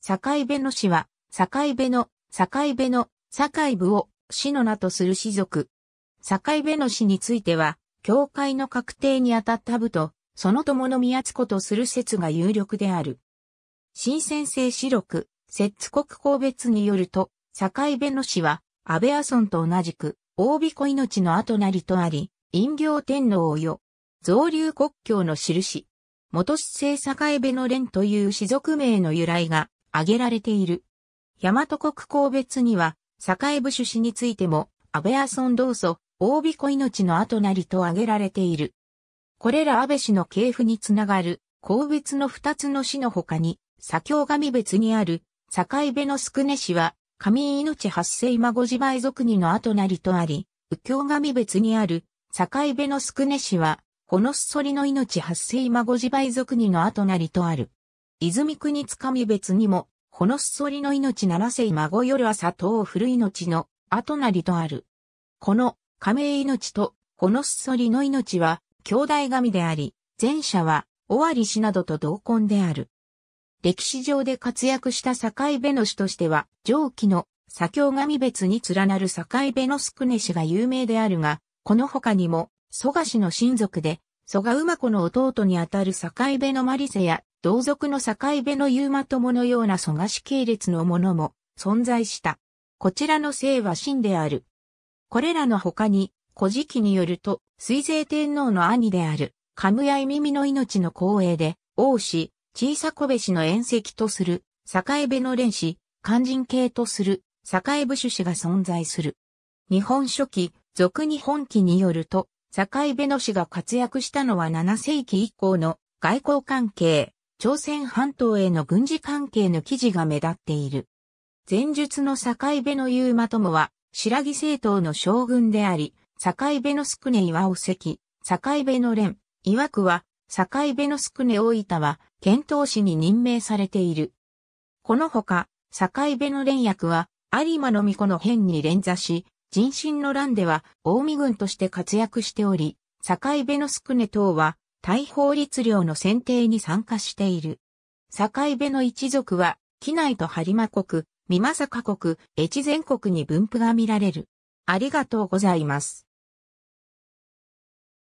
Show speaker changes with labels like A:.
A: 境部の氏は、境部の、境部の、境部を、氏の名とする氏族。境部の氏については、教会の確定にあたった部と、その友の宮津子とする説が有力である。新先生四六、摂津国公別によると、境部の氏は、安倍阿村と同じく、大子命の後なりとあり、陰行天皇をよ、造流国境の印。元市政境部の連という氏族名の由来が、挙げられている。大和国公別には、栄部主子についても、安倍阿孫同祖、大尾子命の後なりと挙げられている。これら安倍氏の系譜につながる、公別の二つの氏の他に、左京神別にある、栄部の宿根氏は、上命発生孫自倍族にの後なりとあり、右京神別にある、栄部の宿根氏は、このすそりの命発生孫自倍族にの後なりとある。泉国つかみ別にも、ほのすそりの命ならせい孫よりは里を古る命の後なりとある。この、亀命と、ほのすそりの命は、兄弟神であり、前者は、尾張氏などと同根である。歴史上で活躍した境辺の氏としては、上記の左京神別に連なる境辺の宿根氏が有名であるが、この他にも、蘇我氏の親族で、蘇我馬子の弟にあたる境辺のマリセや同族の境辺の夕とものような蘇我氏系列のものも存在した。こちらの姓は真である。これらの他に、古事記によると、水勢天皇の兄である、神谷ヤイの命の光栄で、王氏、小さ小部氏の縁石とする、境辺の連氏、肝心系とする、境部主氏が存在する。日本書紀、俗日本記によると、境辺の氏が活躍したのは7世紀以降の外交関係、朝鮮半島への軍事関係の記事が目立っている。前述の境部の言うまともは、白木政党の将軍であり、境部の宿根岩尾関、境部の連、曰くは、境部の宿根大板は、遣唐使に任命されている。このほか、境部の連役は、有馬の巫女の変に連座し、人心の乱では、近江軍として活躍しており、境部の宿根等は、大法律令の選定に参加している。境辺の一族は、機内と張馬国、美作国、越前国に分布が見られる。ありがとうございます。